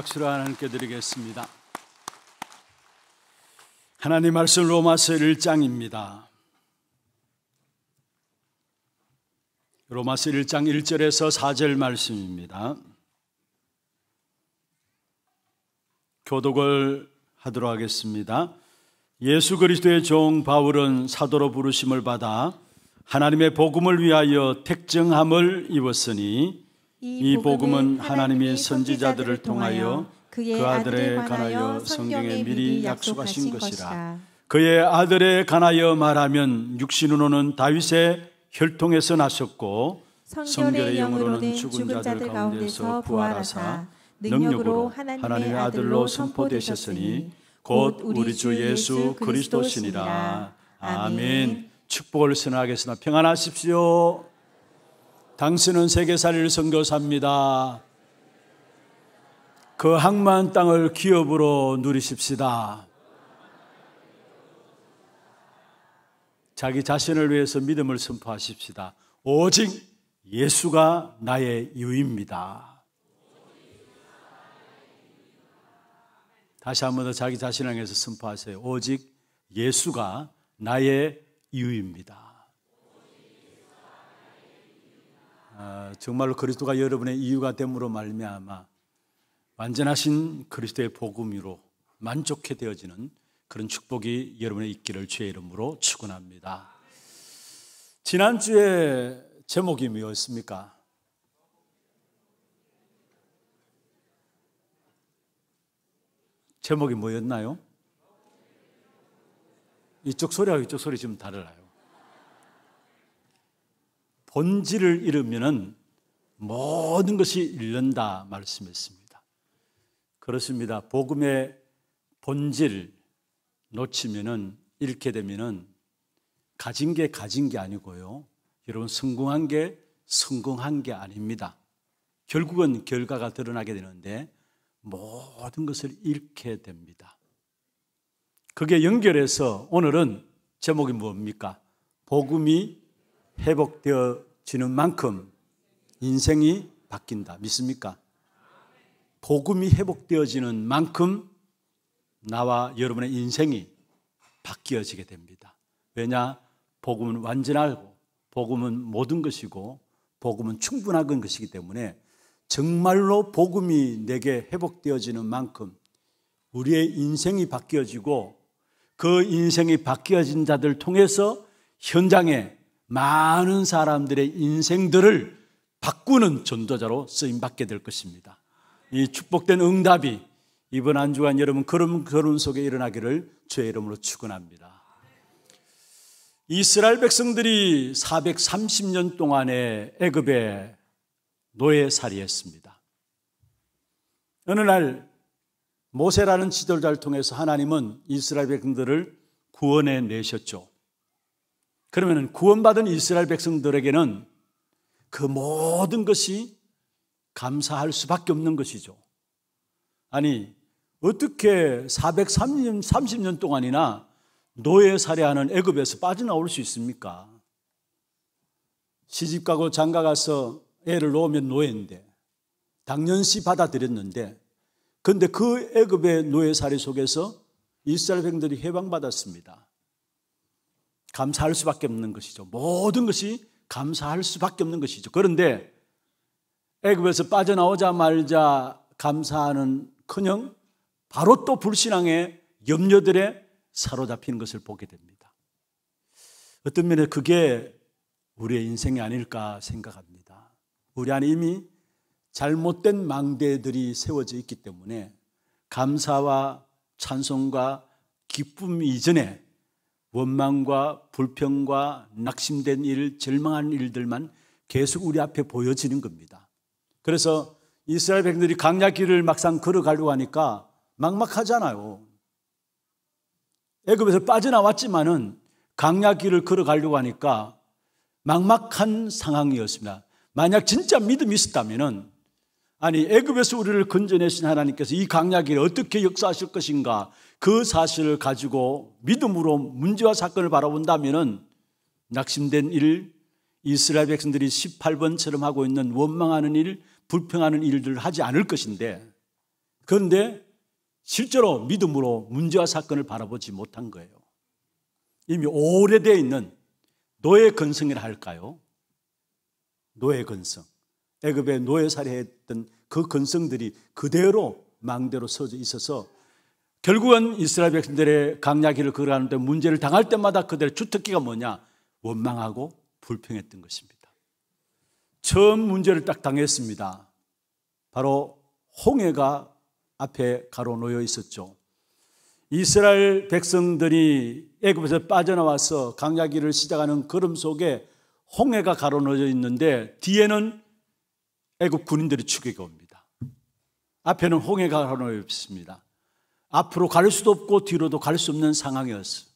박수로 하나님께 드리겠습니다. 하나님 말씀 로마서 1장입니다. 로마서 1장 1절에서 4절 말씀입니다. 교독을 하도록 하겠습니다. 예수 그리스도의 종 바울은 사도로 부르심을 받아 하나님의 복음을 위하여 택정함을 입었으니 이 복음은 하나님이 선지자들을 통하여 그의 그 아들에 관하여 성경에 미리 약속하신 것이라. 그의 아들에 관하여 말하면 육신으로는 다윗의 혈통에서 나셨고 성결의 영으로는 죽은 자들 가운데서 부활하사 능력으로 하나님의 아들로 선포되셨으니 곧 우리 주 예수 그리스도시니라. 아멘. 축복을 선하겠으나 평안하십시오. 당신은 세계사를 선교사입니다. 그 항만 땅을 기업으로 누리십시다. 자기 자신을 위해서 믿음을 선포하십시다. 오직 예수가 나의 유입니다. 다시 한번 더 자기 자신을 위해서 선포하세요. 오직 예수가 나의 유입니다. 아, 정말로 그리스도가 여러분의 이유가 됨으로 말미암아 완전하신 그리스도의 복음으로 만족해 되어지는 그런 축복이 여러분의 있기를 주의 이름으로 축원합니다. 지난주에 제목이 뭐였습니까? 제목이 뭐였나요? 이쪽 소리하고 이쪽 소리 지금 다르나요? 본질을 잃으면 모든 것이 잃는다 말씀했습니다. 그렇습니다. 복음의 본질 놓치면은 잃게 되면은 가진 게 가진 게 아니고요. 여러분 성공한 게 성공한 게 아닙니다. 결국은 결과가 드러나게 되는데 모든 것을 잃게 됩니다. 그게 연결해서 오늘은 제목이 뭡니까? 복음이 회복되어지는 만큼 인생이 바뀐다. 믿습니까? 복음이 회복되어지는 만큼 나와 여러분의 인생이 바뀌어지게 됩니다. 왜냐? 복음은 완전하고, 복음은 모든 것이고, 복음은 충분한 것이기 때문에 정말로 복음이 내게 회복되어지는 만큼 우리의 인생이 바뀌어지고 그 인생이 바뀌어진 자들 통해서 현장에 많은 사람들의 인생들을 바꾸는 전도자로 쓰임 받게 될 것입니다. 이 축복된 응답이 이번 한 주간 여러분 걸음 걸음 속에 일어나기를 주의 이름으로 축원합니다. 이스라엘 백성들이 430년 동안의 애굽에 노예살이했습니다. 어느 날 모세라는 지도자를 통해서 하나님은 이스라엘 백성들을 구원해 내셨죠. 그러면 구원받은 이스라엘 백성들에게는 그 모든 것이 감사할 수밖에 없는 것이죠. 아니, 어떻게 430년 30년 동안이나 노예 살해하는 애굽에서 빠져나올 수 있습니까? 시집 가고 장가 가서 애를 놓으면 노예인데 당연시 받아들였는데 근데 그 애굽의 노예 살해 속에서 이스라엘 백성들이 해방받았습니다. 감사할 수밖에 없는 것이죠. 모든 것이 감사할 수밖에 없는 것이죠. 그런데 애굽에서 빠져나오자 말자 감사하는 커녕 바로 또 불신앙의 염려들에 사로잡힌 것을 보게 됩니다. 어떤 면에 그게 우리의 인생이 아닐까 생각합니다. 우리 안에 이미 잘못된 망대들이 세워져 있기 때문에 감사와 찬송과 기쁨 이전에 원망과 불평과 낙심된 일, 절망한 일들만 계속 우리 앞에 보여지는 겁니다. 그래서 이스라엘 백들이 강약길을 막상 걸어가려고 하니까 막막하잖아요. 애굽에서 빠져나왔지만은 강약길을 걸어가려고 하니까 막막한 상황이었습니다. 만약 진짜 믿음이 있었다면은 아니 애굽에서 우리를 건져내신 하나님께서 이 강약을 어떻게 역사하실 것인가 그 사실을 가지고 믿음으로 문제와 사건을 바라본다면 낙심된 일, 이스라엘 백성들이 18번처럼 하고 있는 원망하는 일, 불평하는 일들을 하지 않을 것인데 그런데 실제로 믿음으로 문제와 사건을 바라보지 못한 거예요. 이미 오래되어 있는 노예 근성이라 할까요? 노예 근성. 애굽의 노예살해했던그 근성들이 그대로 망대로 서져 있어서 결국은 이스라엘 백성들의 강약기를 걸어는데 문제를 당할 때마다 그들의 주특기가 뭐냐? 원망하고 불평했던 것입니다. 처음 문제를 딱 당했습니다. 바로 홍해가 앞에 가로놓여 있었죠. 이스라엘 백성들이 애굽에서 빠져나와서 강약기를 시작하는 걸음 속에 홍해가 가로놓여 있는데 뒤에는 애굽 군인들이 죽이고 옵니다. 앞에는 홍해가 가로였습니다. 앞으로 갈 수도 없고 뒤로도 갈 수 없는 상황이었어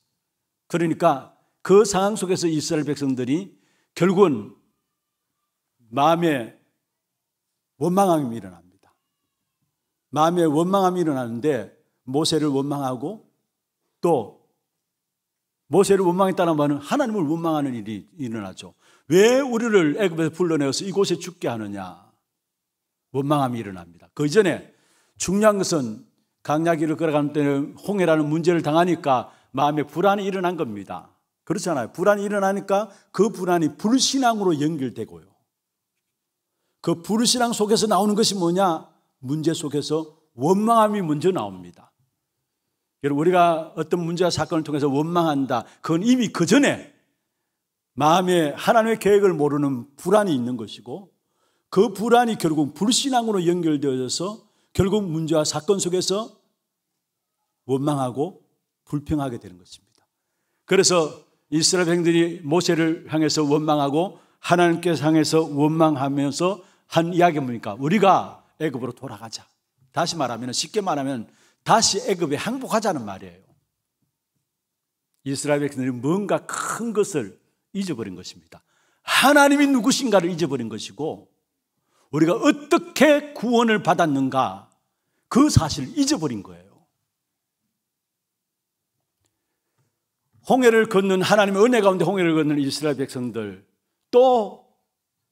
그러니까 그 상황 속에서 이스라엘 백성들이 결국은 마음에 원망함이 일어납니다. 마음에 원망함이 일어나는데 모세를 원망하고 또 모세를 원망했다는 말은 하나님을 원망하는 일이 일어나죠. 왜 우리를 애굽에서 불러내어서 이곳에 죽게 하느냐? 원망함이 일어납니다. 그 전에 중요한 것은 강약이를 걸어가는 때는 홍해라는 문제를 당하니까 마음에 불안이 일어난 겁니다. 그렇잖아요. 불안이 일어나니까 그 불안이 불신앙으로 연결되고요. 그 불신앙 속에서 나오는 것이 뭐냐? 문제 속에서 원망함이 먼저 나옵니다. 여러분, 우리가 어떤 문제와 사건을 통해서 원망한다. 그건 이미 그 전에 마음에 하나님의 계획을 모르는 불안이 있는 것이고 그 불안이 결국 불신앙으로 연결되어져서 결국 문제와 사건 속에서 원망하고 불평하게 되는 것입니다. 그래서 이스라엘 백들이 모세를 향해서 원망하고 하나님께서 향해서 원망하면서 한 이야기 뭡니까? 우리가 애굽으로 돌아가자. 다시 말하면 쉽게 말하면 다시 애굽에 항복하자는 말이에요. 이스라엘 백성들이 뭔가 큰 것을 잊어버린 것입니다. 하나님이 누구신가를 잊어버린 것이고 우리가 어떻게 구원을 받았는가 그 사실을 잊어버린 거예요. 홍해를 걷는 하나님의 은혜 가운데 홍해를 걷는 이스라엘 백성들 또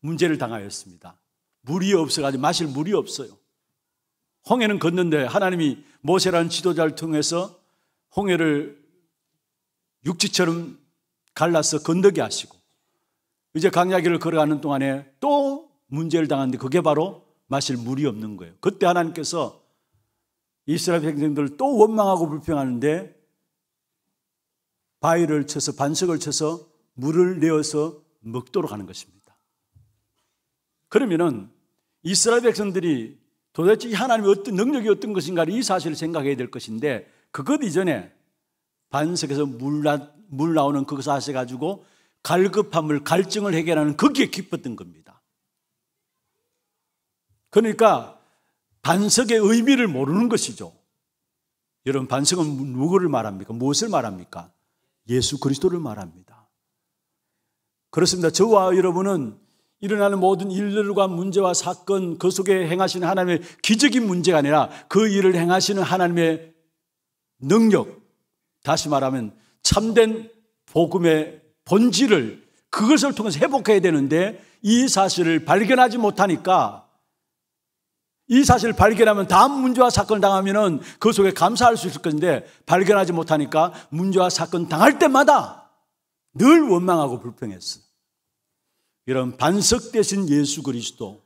문제를 당하였습니다. 물이 없어가지고 마실 물이 없어요. 홍해는 걷는데 하나님이 모세라는 지도자를 통해서 홍해를 육지처럼 갈라서 건너게 하시고 이제 강야길을 걸어가는 동안에 또 문제를 당하는데 그게 바로 마실 물이 없는 거예요. 그때 하나님께서 이스라엘 백성들을 또 원망하고 불평하는데 바위를 쳐서 반석을 쳐서 물을 내어서 먹도록 하는 것입니다. 그러면은 이스라엘 백성들이 도대체 하나님의 어떤 능력이 어떤 것인가를 이 사실을 생각해야 될 것인데 그것 이전에 반석에서 물, 나, 물 나오는 그것을 가지고 갈급함을 갈증을 해결하는 그게 기뻤던 겁니다. 그러니까 반석의 의미를 모르는 것이죠. 여러분, 반석은 누구를 말합니까? 무엇을 말합니까? 예수 그리스도를 말합니다. 그렇습니다. 저와 여러분은 일어나는 모든 일들과 문제와 사건, 그 속에 행하시는 하나님의 기적인 문제가 아니라 그 일을 행하시는 하나님의 능력, 다시 말하면 참된 복음의 본질을 그것을 통해서 회복해야 되는데 이 사실을 발견하지 못하니까 이 사실을 발견하면 다음 문제와 사건 당하면은 그 속에 감사할 수 있을 건데 발견하지 못하니까 문제와 사건 당할 때마다 늘 원망하고 불평했어. 이런 반석 대신 예수 그리스도.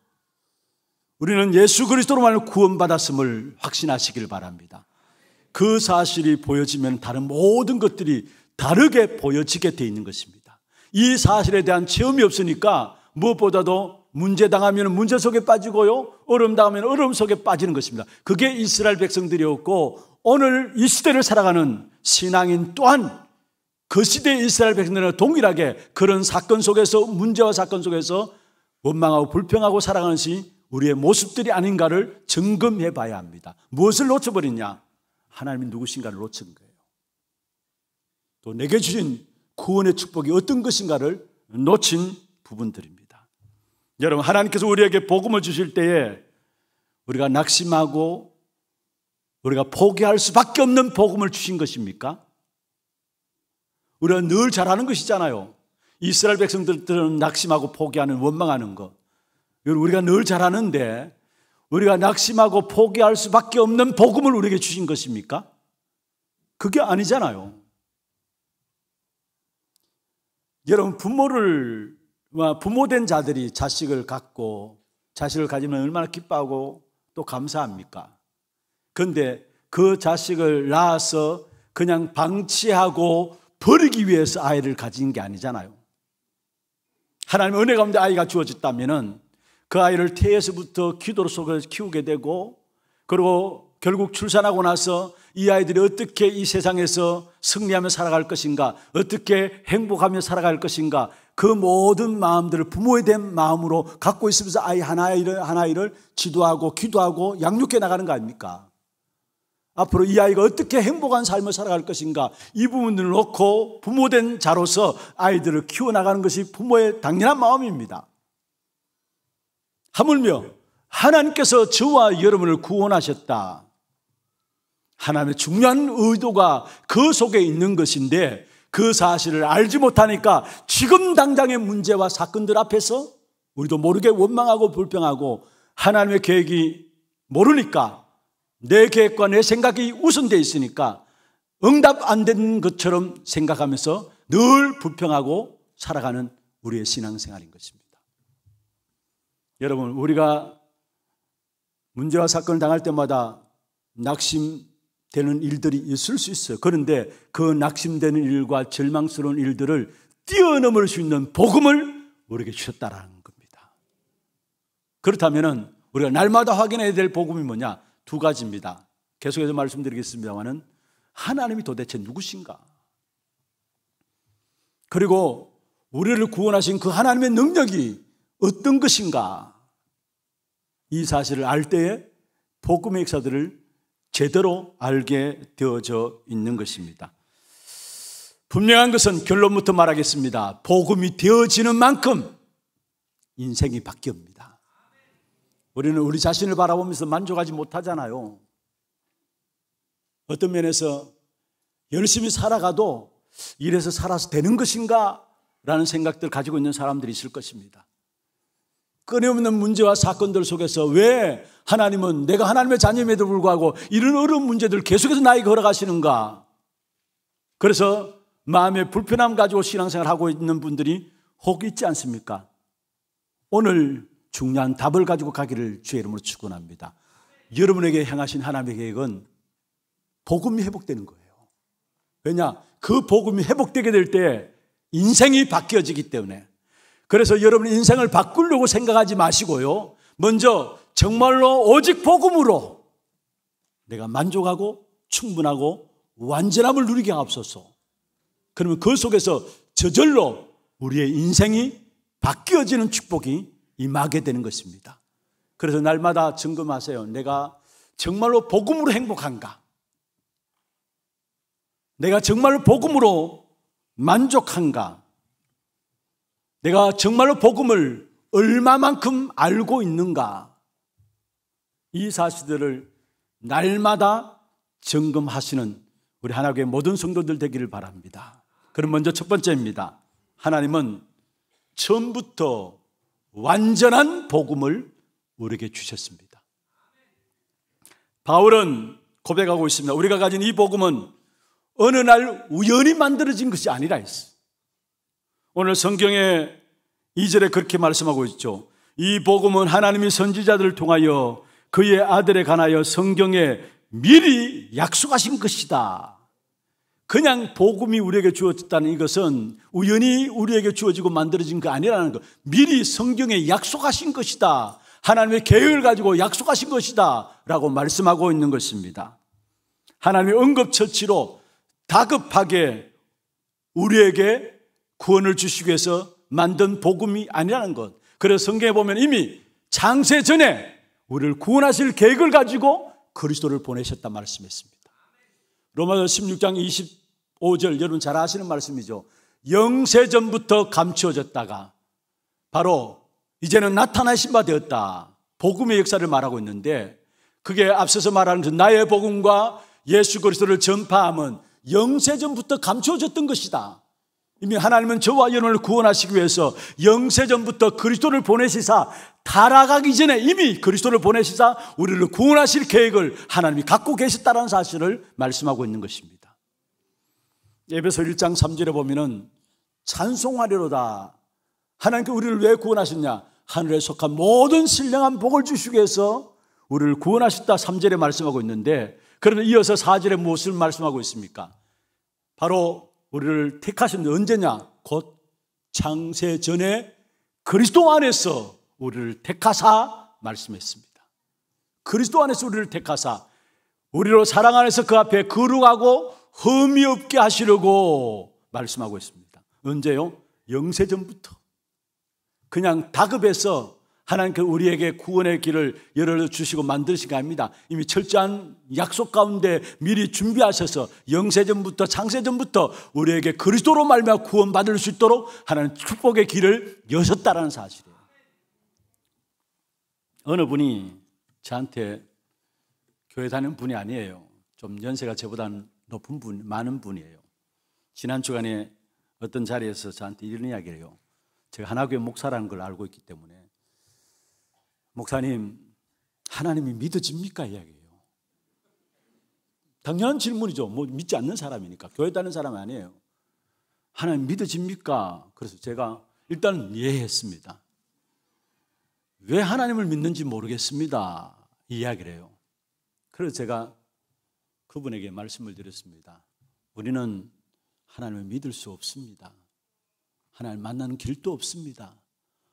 우리는 예수 그리스도로만 구원받았음을 확신하시길 바랍니다. 그 사실이 보여지면 다른 모든 것들이 다르게 보여지게 돼 있는 것입니다. 이 사실에 대한 체험이 없으니까 무엇보다도 문제 당하면 문제 속에 빠지고요. 어려 당하면 어려 속에 빠지는 것입니다. 그게 이스라엘 백성들이었고 오늘 이 시대를 살아가는 신앙인 또한 그 시대의 이스라엘 백성들은 동일하게 그런 사건 속에서 문제와 사건 속에서 원망하고 불평하고 살아가는 시 우리의 모습들이 아닌가를 점검해 봐야 합니다. 무엇을 놓쳐버리냐? 하나님이 누구신가를 놓친 거예요. 또 내게 주신 구원의 축복이 어떤 것인가를 놓친 부분들입니다. 여러분, 하나님께서 우리에게 복음을 주실 때에 우리가 낙심하고 우리가 포기할 수밖에 없는 복음을 주신 것입니까? 우리가 늘 잘하는 것이잖아요. 이스라엘 백성들은 낙심하고 포기하는 원망하는 것. 우리가 늘 잘하는데 우리가 낙심하고 포기할 수밖에 없는 복음을 우리에게 주신 것입니까? 그게 아니잖아요. 여러분 부모를 부모된 자들이 자식을 갖고 자식을 가지면 얼마나 기뻐하고 또 감사합니까? 근데 그 자식을 낳아서 그냥 방치하고 버리기 위해서 아이를 가진 게 아니잖아요. 하나님의 은혜 가운데 아이가 주어졌다면은 그 아이를 태에서부터 기도로 속을 키우게 되고 그리고 결국 출산하고 나서 이 아이들이 어떻게 이 세상에서 승리하며 살아갈 것인가, 어떻게 행복하며 살아갈 것인가, 그 모든 마음들을 부모에 대한 마음으로 갖고 있으면서 아이 하나이를, 하나이를 지도하고 기도하고 양육해 나가는 거 아닙니까? 앞으로 이 아이가 어떻게 행복한 삶을 살아갈 것인가 이 부분을 놓고 부모된 자로서 아이들을 키워나가는 것이 부모의 당연한 마음입니다. 하물며 하나님께서 저와 여러분을 구원하셨다. 하나님의 중요한 의도가 그 속에 있는 것인데 그 사실을 알지 못하니까 지금 당장의 문제와 사건들 앞에서 우리도 모르게 원망하고 불평하고 하나님의 계획이 모르니까 내 계획과 내 생각이 우선되어 있으니까 응답 안 된 것처럼 생각하면서 늘 불평하고 살아가는 우리의 신앙생활인 것입니다. 여러분, 우리가 문제와 사건을 당할 때마다 낙심, 되는 일들이 있을 수 있어요. 그런데 그 낙심되는 일과 절망스러운 일들을 뛰어넘을 수 있는 복음을 우리에게 주셨다라는 겁니다. 그렇다면 우리가 날마다 확인해야 될 복음이 뭐냐? 두 가지입니다. 계속해서 말씀드리겠습니다만은 하나님이 도대체 누구신가? 그리고 우리를 구원하신 그 하나님의 능력이 어떤 것인가? 이 사실을 알 때에 복음의 역사들을 제대로 알게 되어져 있는 것입니다. 분명한 것은 결론부터 말하겠습니다. 복음이 되어지는 만큼 인생이 바뀝니다. 우리는 우리 자신을 바라보면서 만족하지 못하잖아요. 어떤 면에서 열심히 살아가도 이래서 살아서 되는 것인가? 라는 생각들 가지고 있는 사람들이 있을 것입니다. 끊임없는 문제와 사건들 속에서 왜 하나님은 내가 하나님의 자녀임에도 불구하고 이런 어려운 문제들 계속해서 나에게 걸어가시는가? 그래서 마음의 불편함 가지고 신앙생활 하고 있는 분들이 혹 있지 않습니까? 오늘 중요한 답을 가지고 가기를 주의 이름으로 축원합니다. 여러분에게 향하신 하나님의 계획은 복음이 회복되는 거예요. 왜냐? 그 복음이 회복되게 될 때 인생이 바뀌어지기 때문에 그래서 여러분 인생을 바꾸려고 생각하지 마시고요. 먼저 정말로 오직 복음으로 내가 만족하고 충분하고 완전함을 누리게 하옵소서. 그러면 그 속에서 저절로 우리의 인생이 바뀌어지는 축복이 임하게 되는 것입니다. 그래서 날마다 점검하세요. 내가 정말로 복음으로 행복한가? 내가 정말로 복음으로 만족한가? 내가 정말로 복음을 얼마만큼 알고 있는가 이 사실들을 날마다 점검하시는 우리 하나님의 모든 성도들 되기를 바랍니다. 그럼 먼저 첫 번째입니다. 하나님은 처음부터 완전한 복음을 우리에게 주셨습니다. 바울은 고백하고 있습니다. 우리가 가진 이 복음은 어느 날 우연히 만들어진 것이 아니라 있어. 오늘 성경에 2절에 그렇게 말씀하고 있죠. 이 복음은 하나님이 선지자들을 통하여 그의 아들에 관하여 성경에 미리 약속하신 것이다. 그냥 복음이 우리에게 주어졌다는 이것은 우연히 우리에게 주어지고 만들어진 거 아니라는 것. 미리 성경에 약속하신 것이다. 하나님의 계획을 가지고 약속하신 것이다. 라고 말씀하고 있는 것입니다. 하나님의 응급처치로 다급하게 우리에게 구원을 주시기 위해서 만든 복음이 아니라는 것. 그래서 성경에 보면 이미 장세 전에 우리를 구원하실 계획을 가지고 그리스도를 보내셨다 말씀했습니다. 로마서 16장 25절 여러분 잘 아시는 말씀이죠. 영세 전부터 감추어졌다가 바로 이제는 나타나신 바 되었다. 복음의 역사를 말하고 있는데 그게 앞서서 말하는 나의 복음과 예수 그리스도를 전파함은 영세 전부터 감추어졌던 것이다. 이미 하나님은 저와 여러분을 구원하시기 위해서 영세전부터 그리스도를 보내시사 달아가기 전에 이미 그리스도를 보내시사 우리를 구원하실 계획을 하나님이 갖고 계셨다는 사실을 말씀하고 있는 것입니다. 예배서 1장 3절에 보면은 찬송하리로다. 하나님께 우리를 왜 구원하셨냐? 하늘에 속한 모든 신령한 복을 주시기 위해서 우리를 구원하셨다 3절에 말씀하고 있는데 그러면 이어서 4절에 무엇을 말씀하고 있습니까? 바로 우리를 택하신 게 언제냐? 곧 창세 전에 그리스도 안에서 우리를 택하사 말씀했습니다. 그리스도 안에서 우리를 택하사 우리로 사랑 안에서 그 앞에 거룩하고 흠이 없게 하시려고 말씀하고 있습니다. 언제요? 영세 전부터 그냥 다급해서 하나님께 그 우리에게 구원의 길을 열어 주시고 만드신 거 아닙니다. 이미 철저한 약속 가운데 미리 준비하셔서 영세전부터 창세전부터 우리에게 그리스도로 말미 구원받을 수 있도록 하나님 축복의 길을 여셨다라는 사실이에요. 어느 분이 저한테 교회 다니는 분이 아니에요. 좀 연세가 저보다 높은 분, 많은 분이에요. 지난 주간에 어떤 자리에서 저한테 이런 이야기를 해요. 제가 하나교회 목사라는 걸 알고 있기 때문에 목사님, 하나님이 믿어집니까? 이야기예요. 당연한 질문이죠. 뭐 믿지 않는 사람이니까. 교회 다는 사람 아니에요. 하나님 믿어집니까? 그래서 제가 일단 예했습니다. 왜 하나님을 믿는지 모르겠습니다. 이야기를 해요. 그래서 제가 그분에게 말씀을 드렸습니다. 우리는 하나님을 믿을 수 없습니다. 하나님 만나는 길도 없습니다.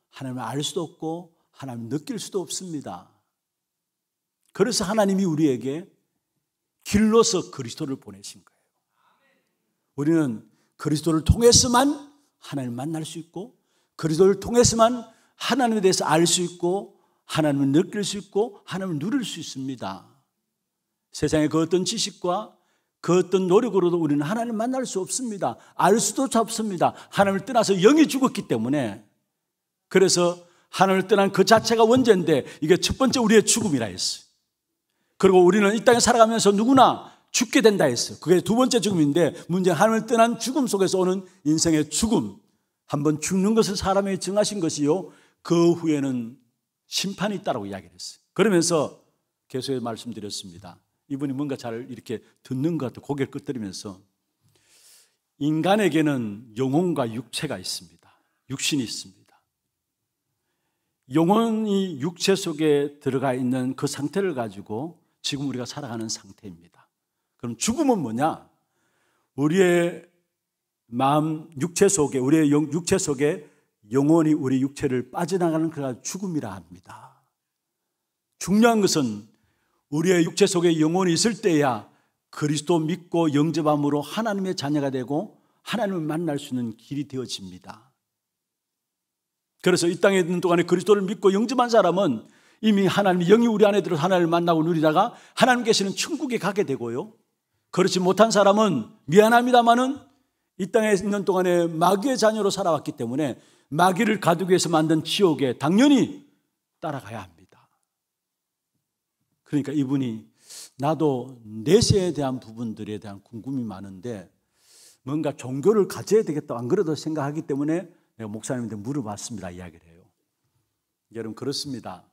하나님을 알 수도 없고 하나님 느낄 수도 없습니다. 그래서 하나님이 우리에게 길로서 그리스도를 보내신 거예요. 우리는 그리스도를 통해서만 하나님을 만날 수 있고 그리스도를 통해서만 하나님에 대해서 알 수 있고 하나님을 느낄 수 있고 하나님을 누릴 수 있습니다. 세상의 그 어떤 지식과 그 어떤 노력으로도 우리는 하나님을 만날 수 없습니다. 알 수도 없습니다. 하나님을 떠나서 영이 죽었기 때문에 그래서 하늘을 떠난 그 자체가 원죄인데 이게 첫 번째 우리의 죽음이라 했어요. 그리고 우리는 이 땅에 살아가면서 누구나 죽게 된다 했어요. 그게 두 번째 죽음인데 문제는 하늘을 떠난 죽음 속에서 오는 인생의 죽음. 한번 죽는 것을 사람에게 정하신 것이요. 그 후에는 심판이 있다라고 이야기를 했어요. 그러면서 계속 말씀드렸습니다. 이분이 뭔가 잘 이렇게 듣는 것 같아요. 고개를 끄덕리면서 인간에게는 영혼과 육체가 있습니다. 육신이 있습니다. 영원히 육체 속에 들어가 있는 그 상태를 가지고 지금 우리가 살아가는 상태입니다. 그럼 죽음은 뭐냐? 우리의 마음, 육체 속에, 우리의 영, 육체 속에 영혼이 우리 육체를 빠져나가는 그가 죽음이라 합니다. 중요한 것은 우리의 육체 속에 영혼이 있을 때야 그리스도 믿고 영접함으로 하나님의 자녀가 되고 하나님을 만날 수 있는 길이 되어집니다. 그래서 이 땅에 있는 동안에 그리스도를 믿고 영접한 사람은 이미 하나님이 영이 우리 안에 들어 하나님을 만나고 누리다가 하나님 계시는 천국에 가게 되고요. 그렇지 못한 사람은 미안합니다마는 이 땅에 있는 동안에 마귀의 자녀로 살아왔기 때문에 마귀를 가두기 위해서 만든 지옥에 당연히 따라가야 합니다. 그러니까 이분이 나도 내세에 대한 부분들에 대한 궁금이 많은데 뭔가 종교를 가져야 되겠다 안 그래도 생각하기 때문에 내가 목사님한테 물어봤습니다. 이야기를 해요. 여러분, 그렇습니다.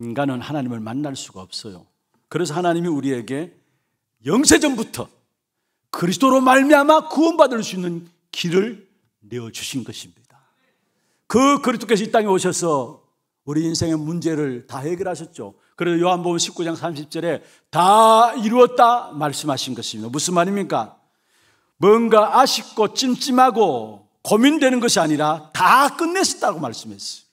인간은 하나님을 만날 수가 없어요. 그래서 하나님이 우리에게 영세전부터 그리스도로 말미암아 구원받을 수 있는 길을 내어 주신 것입니다. 그 그리스도께서 이 땅에 오셔서 우리 인생의 문제를 다 해결하셨죠. 그래서 요한복음 19장 30절에 다 이루었다 말씀하신 것입니다. 무슨 말입니까? 뭔가 아쉽고 찜찜하고 고민되는 것이 아니라 다 끝냈었다고 말씀했어요.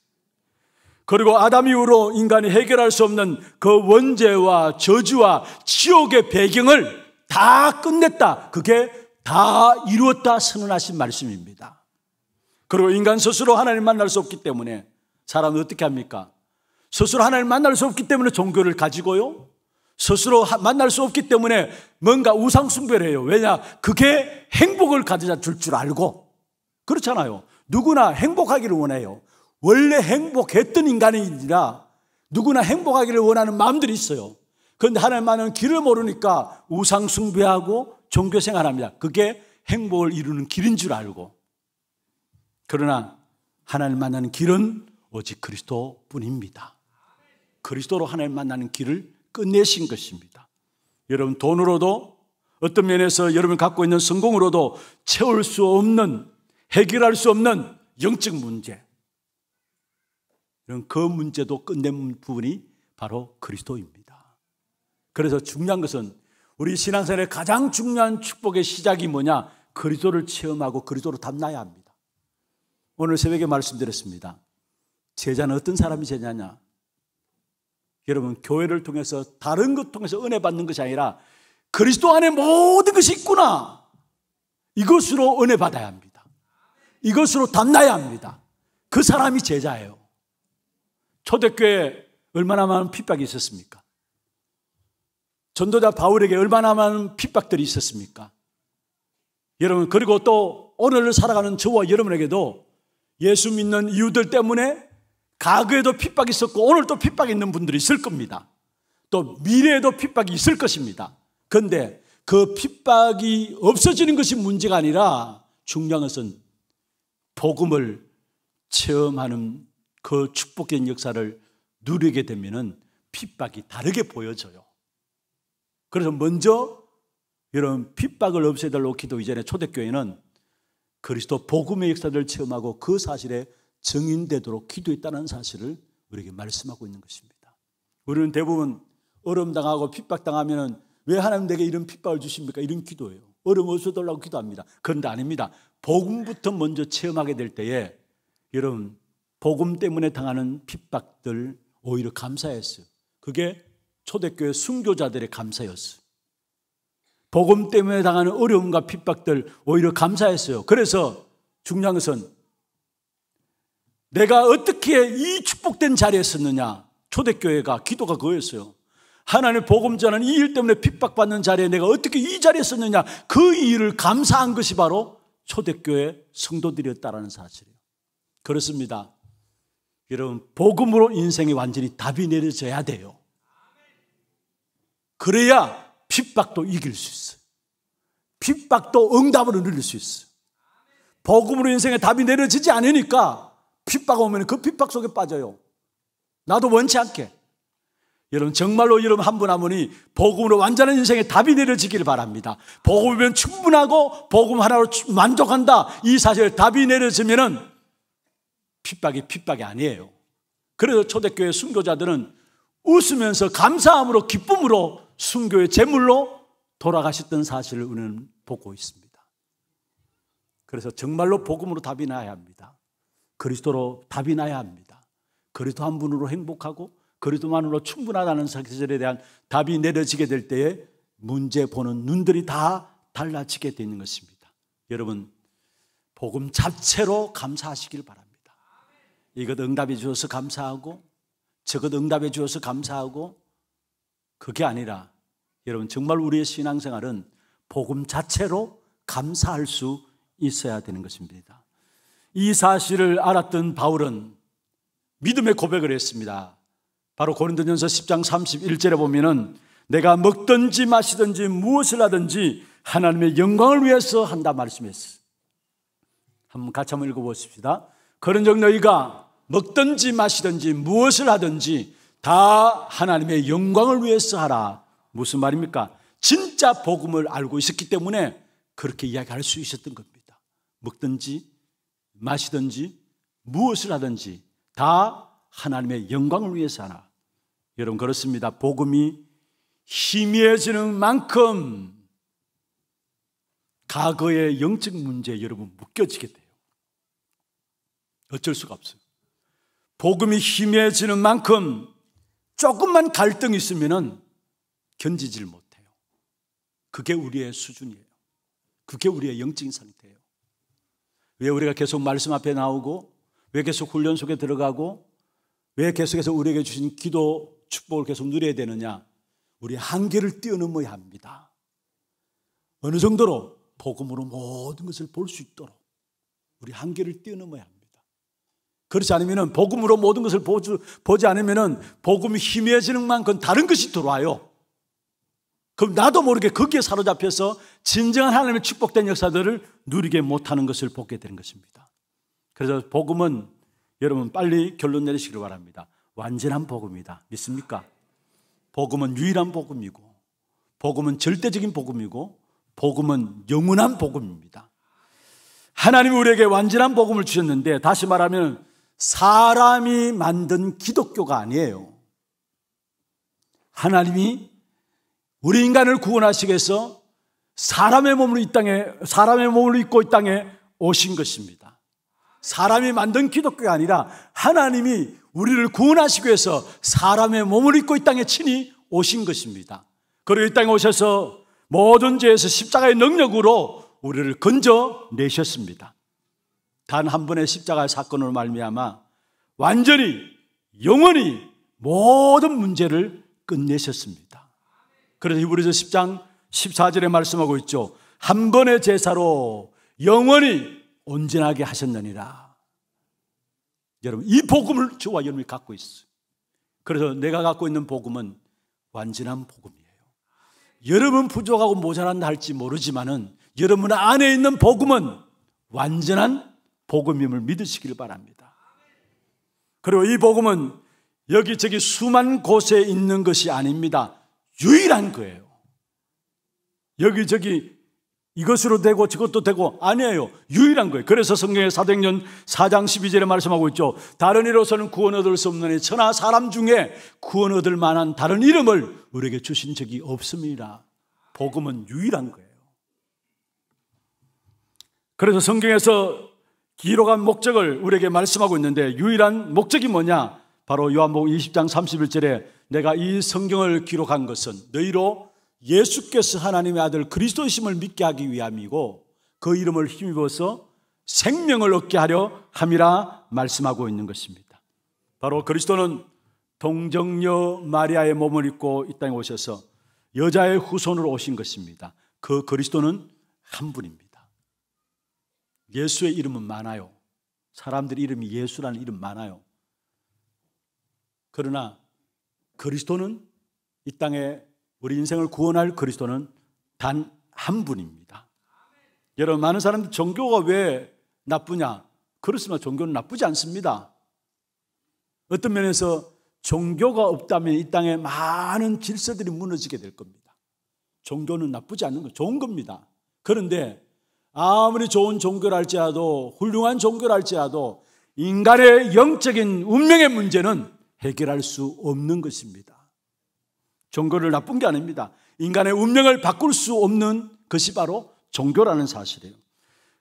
그리고 아담 이후로 인간이 해결할 수 없는 그 원죄와 저주와 지옥의 배경을 다 끝냈다. 그게 다 이루었다 선언하신 말씀입니다. 그리고 인간 스스로 하나님 만날 수 없기 때문에 사람은 어떻게 합니까? 스스로 하나님 만날 수 없기 때문에 종교를 가지고요. 스스로 만날 수 없기 때문에 뭔가 우상숭배를 해요. 왜냐? 그게 행복을 가져다 줄 줄 알고 그렇잖아요. 누구나 행복하기를 원해요. 원래 행복했던 인간이니라 누구나 행복하기를 원하는 마음들이 있어요. 그런데 하나님만은 길을 모르니까 우상숭배하고 종교생활합니다. 그게 행복을 이루는 길인 줄 알고. 그러나 하나님 만나는 길은 오직 그리스도 뿐입니다. 그리스도로 하나님 만나는 길을 끝내신 것입니다. 여러분 돈으로도 어떤 면에서 여러분 갖고 있는 성공으로도 채울 수 없는 해결할 수 없는 영적 문제. 이런 그 문제도 끝낸 부분이 바로 그리스도입니다. 그래서 중요한 것은 우리 신앙생활의 가장 중요한 축복의 시작이 뭐냐? 그리스도를 체험하고 그리스도로 담나야 합니다. 오늘 새벽에 말씀드렸습니다. 제자는 어떤 사람이 제자냐? 여러분 교회를 통해서 다른 것 통해서 은혜 받는 것이 아니라 그리스도 안에 모든 것이 있구나. 이것으로 은혜 받아야 합니다. 이것으로 담나야 합니다. 그 사람이 제자예요. 초대교회 얼마나 많은 핍박이 있었습니까? 전도자 바울에게 얼마나 많은 핍박들이 있었습니까? 여러분, 그리고 또 오늘을 살아가는 저와 여러분에게도 예수 믿는 이유들 때문에 과거에도 핍박이 있었고 오늘도 핍박이 있는 분들이 있을 겁니다. 또 미래에도 핍박이 있을 것입니다. 그런데 그 핍박이 없어지는 것이 문제가 아니라 중요한 것은 복음을 체험하는 그 축복된 역사를 누리게 되면은 핍박이 다르게 보여져요. 그래서 먼저 이런 핍박을 없애달라고 기도 이전에 초대교회는 그리스도 복음의 역사를 체험하고 그 사실에 증인되도록 기도했다는 사실을 우리에게 말씀하고 있는 것입니다. 우리는 대부분 어려움당하고 핍박당하면 왜 하나님 내게 이런 핍박을 주십니까? 이런 기도예요. 어려움 없애달라고 기도합니다. 그런데 아닙니다. 복음부터 먼저 체험하게 될 때에 여러분 복음 때문에 당하는 핍박들 오히려 감사했어요. 그게 초대교회 순교자들의 감사였어요. 복음 때문에 당하는 어려움과 핍박들 오히려 감사했어요. 그래서 중요한 것은 내가 어떻게 이 축복된 자리에 섰느냐. 초대교회가 기도가 그거였어요. 하나님의 복음자는 이 일 때문에 핍박받는 자리에 내가 어떻게 이 자리에 섰느냐. 그 일을 감사한 것이 바로 초대교회 성도들이었다라는 사실이에요. 그렇습니다. 여러분, 복음으로 인생이 완전히 답이 내려져야 돼요. 그래야 핍박도 이길 수 있어요. 핍박도 응답으로 늘릴 수 있어요. 복음으로 인생의 답이 내려지지 않으니까 핍박 오면 그 핍박 속에 빠져요. 나도 원치 않게. 여러분 정말로 여러분 한 분 한 분이 복음으로 완전한 인생의 답이 내려지기를 바랍니다. 복음이면 충분하고 복음 하나로 만족한다. 이 사실 답이 내려지면은 핍박이 핍박이 아니에요. 그래서 초대교회 순교자들은 웃으면서 감사함으로 기쁨으로 순교의 제물로 돌아가셨던 사실을 우리는 보고 있습니다. 그래서 정말로 복음으로 답이 나야 합니다. 그리스도로 답이 나야 합니다. 그리스도 한 분으로 행복하고 그리스도만으로 충분하다는 사실에 대한 답이 내려지게 될 때에 문제 보는 눈들이 다 달라지게 되는 것입니다. 여러분 복음 자체로 감사하시길 바랍니다. 이것 응답해 주어서 감사하고 저것 응답해 주어서 감사하고 그게 아니라 여러분 정말 우리의 신앙생활은 복음 자체로 감사할 수 있어야 되는 것입니다. 이 사실을 알았던 바울은 믿음의 고백을 했습니다. 바로 고린도전서 10장 31절에 보면은 내가 먹든지 마시든지 무엇을 하든지 하나님의 영광을 위해서 한다 말씀했어. 한번 같이 한번 읽어보십시다. 그런즉 너희가 먹든지 마시든지 무엇을 하든지 다 하나님의 영광을 위해서 하라. 무슨 말입니까? 진짜 복음을 알고 있었기 때문에 그렇게 이야기할 수 있었던 겁니다. 먹든지 마시든지 무엇을 하든지 다 하나님의 영광을 위해서 하라. 여러분 그렇습니다. 복음이 희미해지는 만큼 과거의 영적 문제에 여러분 묶여지게 돼요. 어쩔 수가 없어요. 복음이 희미해지는 만큼 조금만 갈등이 있으면은 견디질 못해요. 그게 우리의 수준이에요. 그게 우리의 영적인 상태예요. 왜 우리가 계속 말씀 앞에 나오고, 왜 계속 훈련 속에 들어가고, 왜 계속해서 우리에게 주신 기도 축복을 계속 누려야 되느냐? 우리 한계를 뛰어넘어야 합니다. 어느 정도로 복음으로 모든 것을 볼 수 있도록 우리 한계를 뛰어넘어야 합니다. 그렇지 않으면 복음으로 모든 것을 보지, 보지 않으면 복음이 희미해지는 만큼 다른 것이 들어와요. 그럼 나도 모르게 거기에 사로잡혀서 진정한 하나님의 축복된 역사들을 누리게 못하는 것을 보게 되는 것입니다. 그래서 복음은 여러분 빨리 결론 내리시길 바랍니다. 완전한 복음이다. 믿습니까? 복음은 유일한 복음이고, 복음은 절대적인 복음이고, 복음은 영원한 복음입니다. 하나님 우리에게 완전한 복음을 주셨는데, 다시 말하면 사람이 만든 기독교가 아니에요. 하나님이 우리 인간을 구원하시기 위해서 사람의 몸으로 이 땅에, 사람의 몸을 입고 이 땅에 오신 것입니다. 사람이 만든 기독교가 아니라 하나님이 우리를 구원하시기 위해서 사람의 몸을 입고 이 땅에 친히 오신 것입니다. 그리고 이 땅에 오셔서 모든 죄에서 십자가의 능력으로 우리를 건져내셨습니다. 단 한 번의 십자가 사건으로 말미암아 완전히 영원히 모든 문제를 끝내셨습니다. 그래서 히브리서 10장 14절에 말씀하고 있죠. 한 번의 제사로 영원히 온전하게 하셨느니라. 여러분, 이 복음을 저와 여러분이 갖고 있어요. 그래서 내가 갖고 있는 복음은 완전한 복음이에요. 여러분 부족하고 모자란다 할지 모르지만은 여러분 안에 있는 복음은 완전한 복음임을 믿으시길 바랍니다. 그리고 이 복음은 여기저기 수만 곳에 있는 것이 아닙니다. 유일한 거예요. 여기저기 이것으로 되고 저것도 되고 아니에요. 유일한 거예요. 그래서 성경의 사도행전 4장 12절에 말씀하고 있죠. 다른 이로서는 구원 얻을 수 없는 천하 사람 중에 구원 얻을 만한 다른 이름을 우리에게 주신 적이 없습니다. 복음은 유일한 거예요. 그래서 성경에서 기록한 목적을 우리에게 말씀하고 있는데 유일한 목적이 뭐냐? 바로 요한복 20장 31절에 내가 이 성경을 기록한 것은 너희로 예수께서 하나님의 아들 그리스도심을 믿게 하기 위함이고 그 이름을 힘입어서 생명을 얻게 하려 함이라 말씀하고 있는 것입니다. 바로 그리스도는 동정녀 마리아의 몸을 입고 이 땅에 오셔서 여자의 후손으로 오신 것입니다. 그 그리스도는 한 분입니다. 예수의 이름은 많아요. 사람들 이름이 예수라는 이름 많아요. 그러나 그리스도는 이 땅에 우리 인생을 구원할 그리스도는 단 한 분입니다. 여러분, 많은 사람들 종교가 왜 나쁘냐? 그렇지만 종교는 나쁘지 않습니다. 어떤 면에서 종교가 없다면 이 땅에 많은 질서들이 무너지게 될 겁니다. 종교는 나쁘지 않은 거, 좋은 겁니다. 그런데 아무리 좋은 종교랄지라도 훌륭한 종교랄지라도 인간의 영적인 운명의 문제는 해결할 수 없는 것입니다. 종교를 나쁜 게 아닙니다. 인간의 운명을 바꿀 수 없는 것이 바로 종교라는 사실이에요.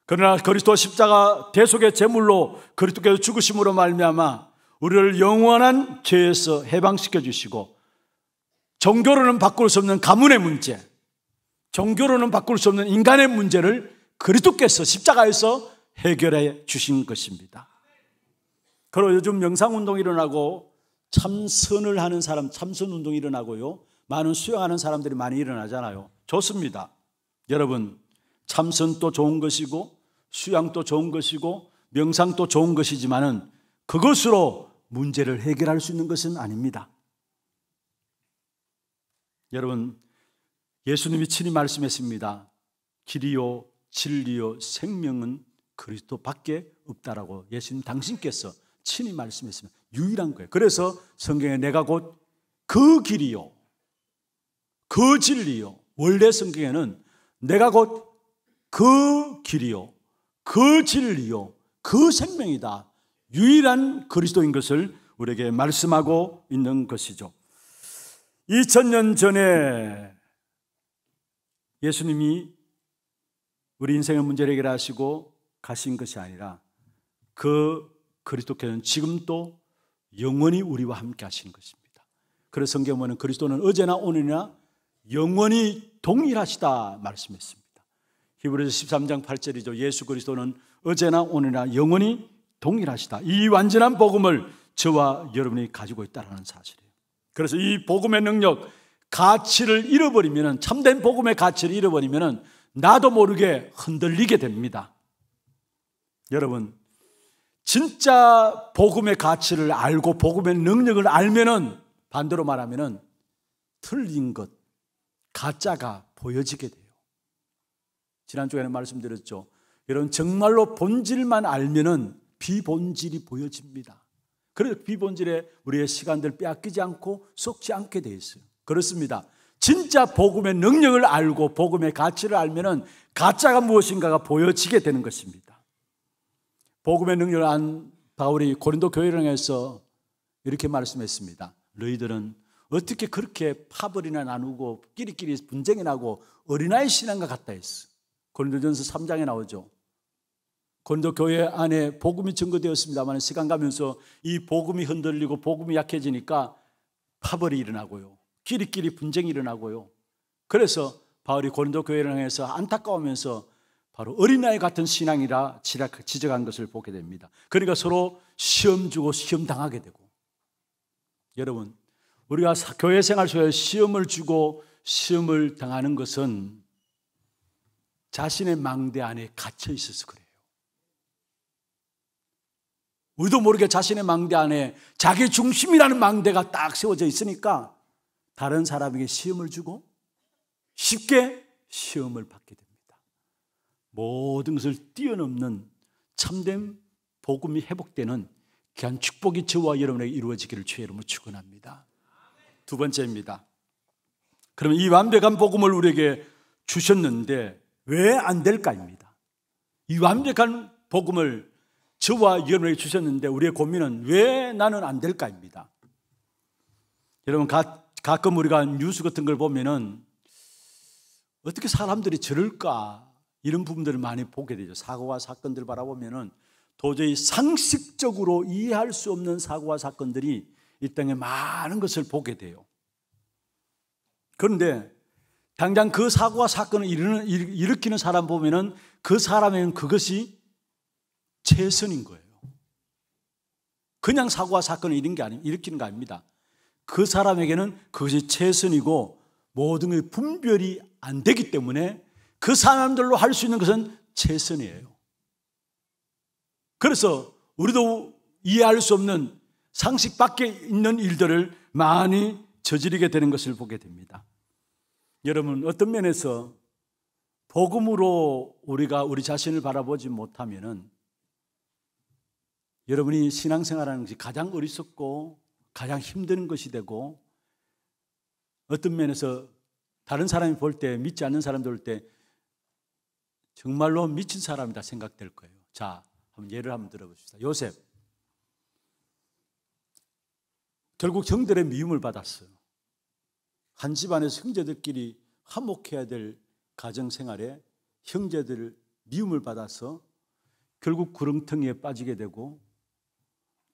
그러나 그리스도 십자가 대속의 제물로 그리스도께서 죽으심으로 말미암아 우리를 영원한 죄에서 해방시켜 주시고 종교로는 바꿀 수 없는 가문의 문제, 종교로는 바꿀 수 없는 인간의 문제를 그리스도께서 십자가에서 해결해 주신 것입니다. 그리고 요즘 영상운동 일어나고 참선을 하는 사람 참선 운동이 일어나고요. 많은 수영하는 사람들이 많이 일어나잖아요. 좋습니다. 여러분, 참선도 좋은 것이고 수양도 좋은 것이고 명상도 좋은 것이지만은 그것으로 문제를 해결할 수 있는 것은 아닙니다. 여러분, 예수님이 친히 말씀했습니다. 길이요, 진리요, 생명은 그리스도 밖에 없다라고 예수님 당신께서 친히 말씀했습니다. 유일한 거예요. 그래서 성경에 내가 곧 그 길이요. 그 진리요. 원래 성경에는 내가 곧 그 길이요. 그 진리요. 그 생명이다. 유일한 그리스도인 것을 우리에게 말씀하고 있는 것이죠. 2000년 전에 예수님이 우리 인생의 문제를 해결하시고 가신 것이 아니라 그그리스도께는 지금도 영원히 우리와 함께 하시는 것입니다. 그래서 성경은 그리스도는 어제나 오늘이나 영원히 동일하시다 말씀했습니다. 히브리서 13장 8절이죠. 예수 그리스도는 어제나 오늘이나 영원히 동일하시다. 이 완전한 복음을 저와 여러분이 가지고 있다라는 사실이에요. 그래서 이 복음의 능력, 가치를 잃어버리면은 참된 복음의 가치를 잃어버리면은 나도 모르게 흔들리게 됩니다. 여러분, 진짜 복음의 가치를 알고 복음의 능력을 알면은 반대로 말하면은 틀린 것, 가짜가 보여지게 돼요. 지난주에는 말씀드렸죠. 여러분, 정말로 본질만 알면은 비본질이 보여집니다. 그래서 비본질에 우리의 시간들 빼앗기지 않고 속지 않게 돼 있어요. 그렇습니다. 진짜 복음의 능력을 알고 복음의 가치를 알면은 가짜가 무엇인가가 보여지게 되는 것입니다. 복음의 능력을 안 바울이 고린도 교회를 향해서 이렇게 말씀했습니다. 너희들은 어떻게 그렇게 파벌이나 나누고 끼리끼리 분쟁이 나고 어린아이 신앙과 같다 했어. 고린도전서 3장에 나오죠. 고린도 교회 안에 복음이 증거되었습니다만 시간 가면서 이 복음이 흔들리고 복음이 약해지니까 파벌이 일어나고요. 끼리끼리 분쟁이 일어나고요. 그래서 바울이 고린도 교회를 향해서 안타까우면서 바로 어린아이 같은 신앙이라 지적한 것을 보게 됩니다. 그러니까 서로 시험 주고 시험 당하게 되고 여러분 우리가 교회 생활 속에 시험을 주고 시험을 당하는 것은 자신의 망대 안에 갇혀 있어서 그래요. 우리도 모르게 자신의 망대 안에 자기 중심이라는 망대가 딱 세워져 있으니까 다른 사람에게 시험을 주고 쉽게 시험을 받게 됩니다. 모든 것을 뛰어넘는 참된 복음이 회복되는 귀한 축복이 저와 여러분에게 이루어지기를 주의 이름으로 축원합니다. 두 번째입니다. 그러면 이 완벽한 복음을 우리에게 주셨는데 왜 안 될까입니다. 이 완벽한 복음을 저와 여러분에게 주셨는데 우리의 고민은 왜 나는 안 될까입니다. 여러분 가, 가끔 우리가 뉴스 같은 걸 보면은 어떻게 사람들이 저럴까 이런 부분들을 많이 보게 되죠. 사고와 사건들을 바라보면 도저히 상식적으로 이해할 수 없는 사고와 사건들이 이 땅에 많은 것을 보게 돼요. 그런데 당장 그 사고와 사건을 일으키는, 일으키는 사람 보면그 사람에는 그것이 최선인 거예요. 그냥 사고와 사건을 일으는 게, 아니, 일으키는 게 아닙니다. 그 사람에게는 그것이 최선이고 모든 게 분별이 안 되기 때문에 그 사람들로 할 수 있는 것은 최선이에요. 그래서 우리도 이해할 수 없는 상식 밖에 있는 일들을 많이 저지르게 되는 것을 보게 됩니다. 여러분, 어떤 면에서 복음으로 우리가 우리 자신을 바라보지 못하면 여러분이 신앙생활하는 것이 가장 어리석고 가장 힘든 것이 되고 어떤 면에서 다른 사람이 볼 때 믿지 않는 사람들 볼때 정말로 미친 사람이다 생각될 거예요. 자, 한번 예를 한번 들어봅시다. 요셉. 결국 형들의 미움을 받았어요. 한집안의 형제들끼리 화목해야 될 가정생활에 형제들 미움을 받아서 결국 구렁텅이에 빠지게 되고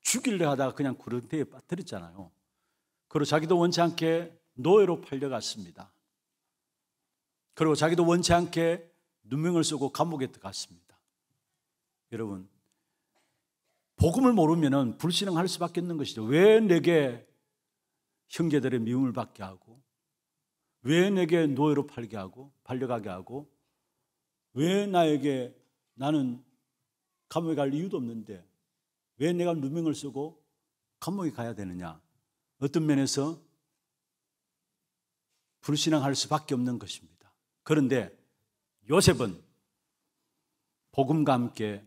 죽일려 하다가 그냥 구렁텅이에 빠뜨렸잖아요. 그리고 자기도 원치 않게 노예로 팔려갔습니다. 그리고 자기도 원치 않게 누명을 쓰고 감옥에 들어갔습니다. 여러분, 복음을 모르면 불신앙할 수밖에 없는 것이죠. 왜 내게 형제들의 미움을 받게 하고, 왜 내게 노예로 팔게 하고, 팔려가게 하고, 왜 나에게 나는 감옥에 갈 이유도 없는데, 왜 내가 누명을 쓰고 감옥에 가야 되느냐. 어떤 면에서 불신앙할 수밖에 없는 것입니다. 그런데 요셉은 복음과 함께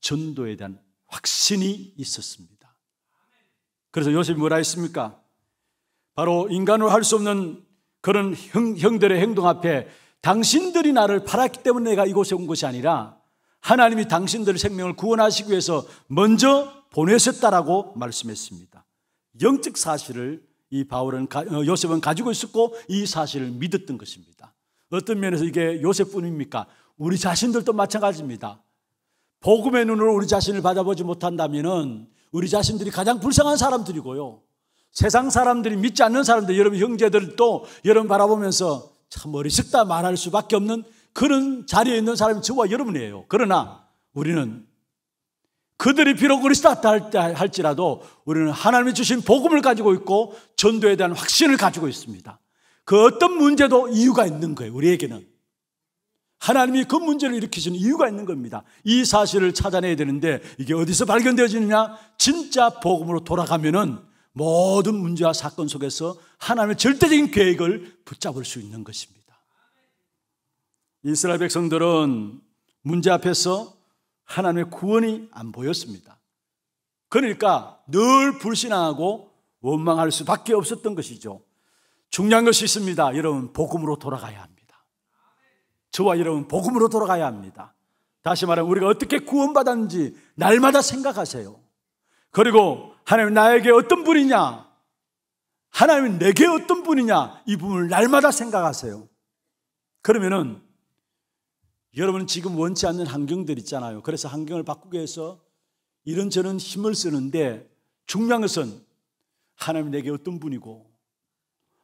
전도에 대한 확신이 있었습니다. 그래서 요셉이 뭐라 했습니까? 바로 인간으로 할 수 없는 그런 형, 형들의 행동 앞에 당신들이 나를 팔았기 때문에 내가 이곳에 온 것이 아니라 하나님이 당신들의 생명을 구원하시기 위해서 먼저 보내셨다라고 말씀했습니다. 영적 사실을 이 바울은 어, 요셉은 가지고 있었고 이 사실을 믿었던 것입니다. 어떤 면에서 이게 요셉뿐입니까 우리 자신들도 마찬가지입니다. 복음의 눈으로 우리 자신을 받아보지 못한다면은 우리 자신들이 가장 불쌍한 사람들이고요. 세상 사람들이 믿지 않는 사람들, 여러분 형제들도 여러분 바라보면서 참 어리석다 말할 수밖에 없는 그런 자리에 있는 사람이 저와 여러분이에요. 그러나 우리는 그들이 비록 그리스도다 할지라도 우리는 하나님이 주신 복음을 가지고 있고 전도에 대한 확신을 가지고 있습니다. 그 어떤 문제도 이유가 있는 거예요. 우리에게는. 하나님이 그 문제를 일으키시는 이유가 있는 겁니다. 이 사실을 찾아내야 되는데 이게 어디서 발견되어지느냐? 진짜 복음으로 돌아가면은 모든 문제와 사건 속에서 하나님의 절대적인 계획을 붙잡을 수 있는 것입니다. 이스라엘 백성들은 문제 앞에서 하나님의 구원이 안 보였습니다. 그러니까 늘 불신하고 원망할 수밖에 없었던 것이죠. 중요한 것이 있습니다. 여러분, 복음으로 돌아가야 합니다. 저와 여러분, 복음으로 돌아가야 합니다. 다시 말하면 우리가 어떻게 구원받았는지 날마다 생각하세요. 그리고 하나님 나에게 어떤 분이냐? 하나님 내게 어떤 분이냐? 이 부분을 날마다 생각하세요. 그러면은 여러분 지금 원치 않는 환경들 있잖아요. 그래서 환경을 바꾸기 위해서 이런저런 힘을 쓰는데 중요한 것은 하나님 내게 어떤 분이고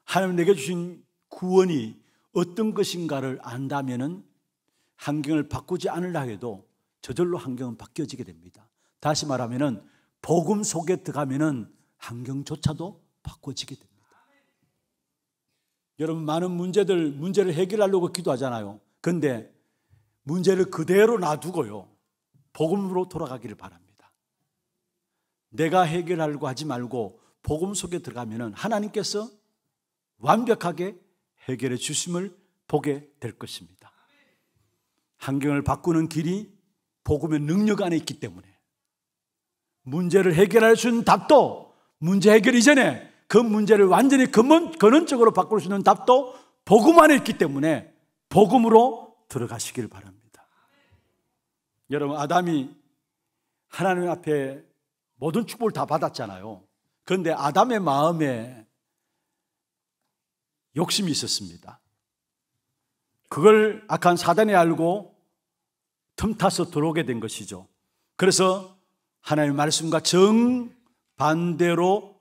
하나님 내게 주신 구원이 어떤 것인가를 안다면은 환경을 바꾸지 않으려 해도 저절로 환경은 바뀌어지게 됩니다. 다시 말하면은 복음 속에 들어가면은 환경조차도 바꿔지게 됩니다. 여러분 많은 문제들 문제를 해결하려고 기도하잖아요. 근데 문제를 그대로 놔두고요. 복음으로 돌아가기를 바랍니다. 내가 해결하려고 하지 말고 복음 속에 들어가면은 하나님께서 완벽하게 해결해 주심을 보게 될 것입니다. 환경을 바꾸는 길이 복음의 능력 안에 있기 때문에 문제를 해결할 수 있는 답도 문제 해결 이전에 그 문제를 완전히 근본, 근원적으로 바꿀 수 있는 답도 복음 안에 있기 때문에 복음으로 들어가시길 바랍니다. 여러분, 아담이 하나님 앞에 모든 축복을 다 받았잖아요. 그런데 아담의 마음에 욕심이 있었습니다. 그걸 악한 사단이 알고 틈타서 들어오게 된 것이죠. 그래서 하나님의 말씀과 정반대로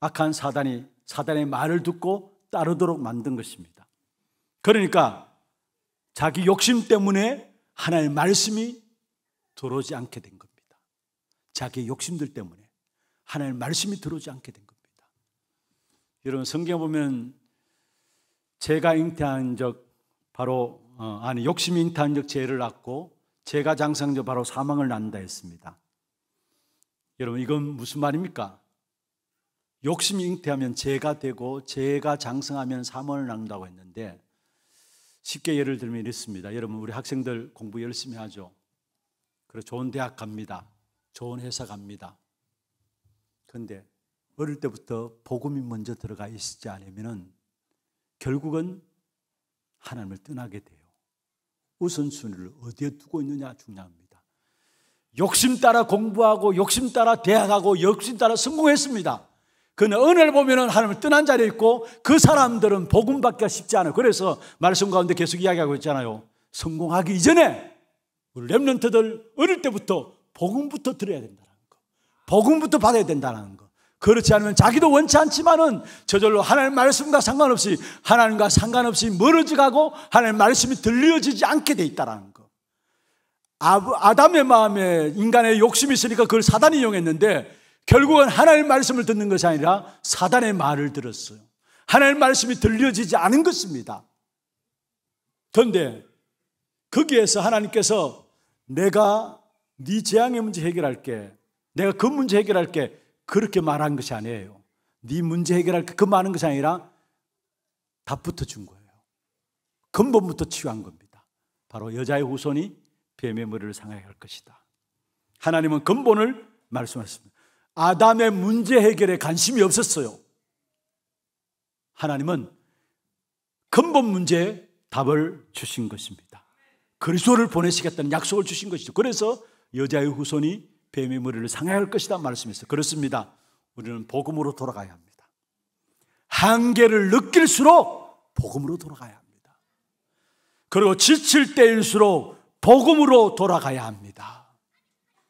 악한 사단이 사단의 말을 듣고 따르도록 만든 것입니다. 그러니까 자기 욕심 때문에 하나님의 말씀이 들어오지 않게 된 겁니다. 자기 욕심들 때문에 하나님의 말씀이 들어오지 않게 된 겁니다. 여러분 성경 보면 제가 잉태한 적 바로 어, 아니 욕심이 잉태한 적 죄를 낳고 제가 장상 적 바로 사망을 난다 했습니다. 여러분 이건 무슨 말입니까? 욕심 잉태하면 죄가 되고 죄가 장성하면 사망을 낳는다고 했는데 쉽게 예를 들면 이렇습니다. 여러분 우리 학생들 공부 열심히 하죠. 그리 좋은 대학 갑니다. 좋은 회사 갑니다. 근데 어릴 때부터 복음이 먼저 들어가 있지 않으면 결국은 하나님을 떠나게 돼요. 우선순위를 어디에 두고 있느냐 중요합니다. 욕심 따라 공부하고 욕심 따라 대학하고 욕심 따라 성공했습니다. 그는 은혜를 보면은 하나님을 떠난 자리에 있고 그 사람들은 복음 받기가 쉽지 않아요. 그래서 말씀 가운데 계속 이야기하고 있잖아요. 성공하기 이전에 우리 랩런트들 어릴 때부터 복음부터 들어야 된다는 거. 복음부터 받아야 된다는 거. 그렇지 않으면 자기도 원치 않지만은 저절로 하나님 말씀과 상관없이 하나님과 상관없이 멀어져 가고 하나님 말씀이 들려지지 않게 돼 있다라는 거. 아, 담의 마음에 인간의 욕심이 있으니까 그걸 사단이 이용했는데 결국은 하나님 말씀을 듣는 것이 아니라 사단의 말을 들었어요. 하나님 말씀이 들려지지 않은 것입니다. 그런데 거기에서 하나님께서 내가 네 재앙의 문제 해결할게. 내가 그 문제 해결할게. 그렇게 말한 것이 아니에요. 네 문제 해결할 그, 그 많은 것이 아니라 답부터 준 거예요. 근본부터 치유한 겁니다. 바로 여자의 후손이 뱀의 머리를 상하게 할 것이다. 하나님은 근본을 말씀하셨습니다. 아담의 문제 해결에 관심이 없었어요. 하나님은 근본 문제에 답을 주신 것입니다. 그리스도를 보내시겠다는 약속을 주신 것이죠. 그래서 여자의 후손이 뱀의 머리를 상해할 것이다 말씀했어요. 그렇습니다. 우리는 복음으로 돌아가야 합니다. 한계를 느낄수록 복음으로 돌아가야 합니다. 그리고 지칠 때일수록 복음으로 돌아가야 합니다.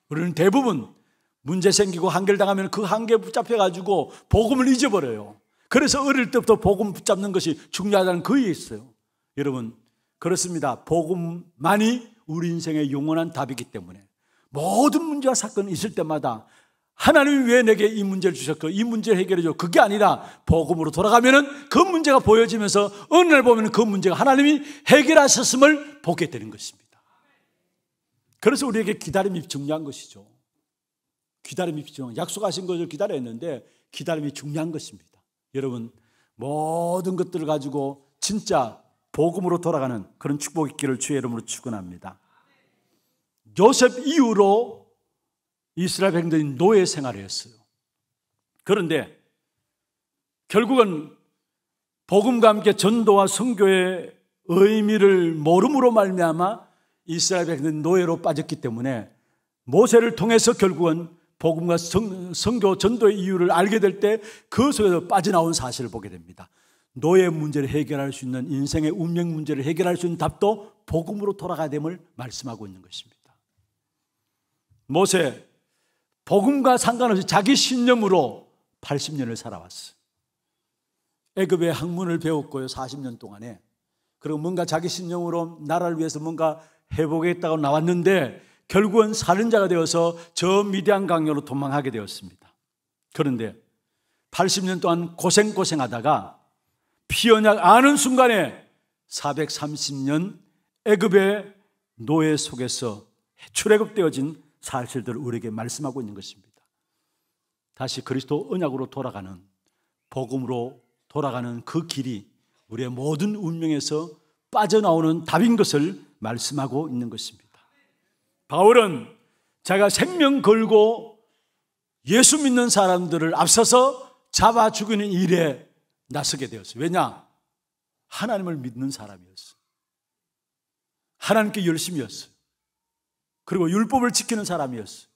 우리는 대부분 문제 생기고 한계를 당하면 그 한계에 붙잡혀가지고 복음을 잊어버려요. 그래서 어릴 때부터 복음 붙잡는 것이 중요하다는 거에 그 있어요. 여러분, 그렇습니다. 복음만이 우리 인생의 영원한 답이기 때문에 모든 문제와 사건이 있을 때마다 하나님이 왜 내게 이 문제를 주셨고 이 문제를 해결해 줘 그게 아니라 복음으로 돌아가면은 그 문제가 보여지면서 어느 날 보면 그 문제가 하나님이 해결하셨음을 보게 되는 것입니다. 그래서 우리에게 기다림이 중요한 것이죠. 기다림이 중요한 약속하신 것을 기다렸는데 기다림이 중요한 것입니다. 여러분 모든 것들을 가지고 진짜 복음으로 돌아가는 그런 축복 있기를 주의 이름으로 축원합니다. 요셉 이후로 이스라엘 백성들이 노예 생활을 했어요. 그런데 결국은 복음과 함께 전도와 성교의 의미를 모름으로 말미암아 이스라엘 백성들이 노예로 빠졌기 때문에 모세를 통해서 결국은 복음과 성, 성교 전도의 이유를 알게 될 때 그 속에서 빠져나온 사실을 보게 됩니다. 노예 문제를 해결할 수 있는 인생의 운명 문제를 해결할 수 있는 답도 복음으로 돌아가야 됨을 말씀하고 있는 것입니다. 모세 복음과 상관없이 자기 신념으로 80년을 살아왔어. 애굽의 학문을 배웠고요. 40년 동안에. 그리고 뭔가 자기 신념으로 나라를 위해서 뭔가 해보겠다고 나왔는데 결국은 살인자가 되어서 저 미디안 강요로 도망하게 되었습니다. 그런데 80년 동안 고생고생하다가 피언약 아는 순간에 430년 애굽의 노예 속에서 출애굽되어진 사실들을 우리에게 말씀하고 있는 것입니다. 다시 그리스도 언약으로 돌아가는 복음으로 돌아가는 그 길이 우리의 모든 운명에서 빠져나오는 답인 것을 말씀하고 있는 것입니다. 바울은 자가 생명 걸고 예수 믿는 사람들을 앞서서 잡아 죽이는 일에 나서게 되었어요. 왜냐? 하나님을 믿는 사람이었어. 하나님께 열심이었어. 그리고 율법을 지키는 사람이었어.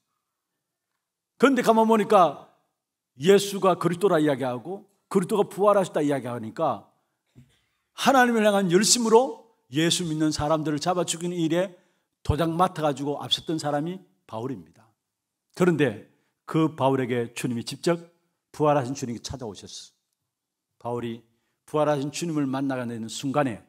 그런데 가만 보니까 예수가 그리스도라 이야기하고 그리스도가 부활하셨다 이야기하니까 하나님을 향한 열심으로 예수 믿는 사람들을 잡아 죽이는 일에 도장 맡아가지고 앞섰던 사람이 바울입니다. 그런데 그 바울에게 주님이 직접 부활하신 주님이 찾아오셨어. 바울이 부활하신 주님을 만나게 는 순간에